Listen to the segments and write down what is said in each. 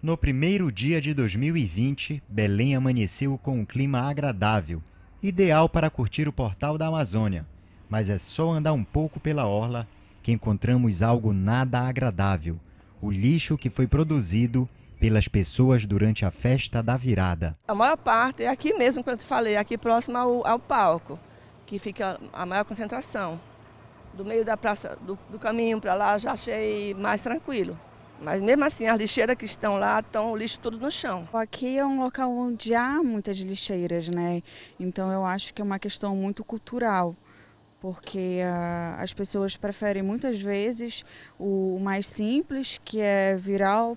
No primeiro dia de 2020, Belém amanheceu com um clima agradável, ideal para curtir o portal da Amazônia. Mas é só andar um pouco pela orla que encontramos algo nada agradável: o lixo que foi produzido pelas pessoas durante a festa da virada. A maior parte é aqui mesmo, como eu te falei, aqui próximo ao, ao palco, que fica a maior concentração. Do meio da praça, do, do caminho para lá, já achei mais tranquilo. Mas mesmo assim, as lixeiras que estão lá estão o lixo tudo no chão. Aqui é um local onde há muitas lixeiras, né? Então eu acho que é uma questão muito cultural, porque uh, as pessoas preferem muitas vezes o mais simples, que é virar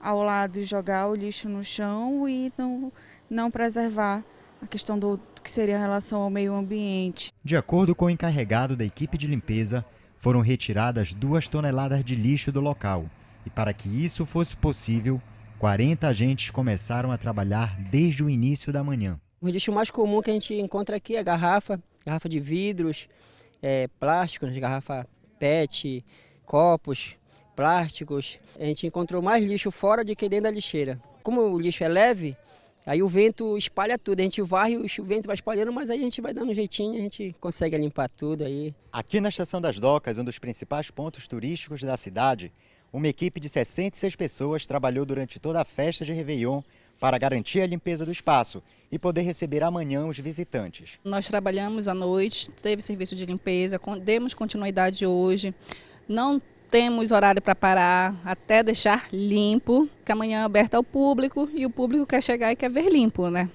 ao lado e jogar o lixo no chão e não, não preservar a questão do que seria a relação ao meio ambiente. De acordo com o encarregado da equipe de limpeza, foram retiradas duas toneladas de lixo do local e para que isso fosse possível, 40 agentes começaram a trabalhar desde o início da manhã. O lixo mais comum que a gente encontra aqui é garrafa, garrafa de vidros, é, plásticos, né, garrafa PET, copos, plásticos. A gente encontrou mais lixo fora do que dentro da lixeira. Como o lixo é leve, aí o vento espalha tudo. A gente varre, e o vento vai espalhando, mas aí a gente vai dando um jeitinho, a gente consegue limpar tudo aí. Aqui na Estação das Docas, um dos principais pontos turísticos da cidade, uma equipe de 66 pessoas trabalhou durante toda a festa de Réveillon para garantir a limpeza do espaço e poder receber amanhã os visitantes. Nós trabalhamos à noite, teve serviço de limpeza, demos continuidade hoje, não temos horário para parar até deixar limpo, que amanhã é aberto ao público e o público quer chegar e quer ver limpo, né?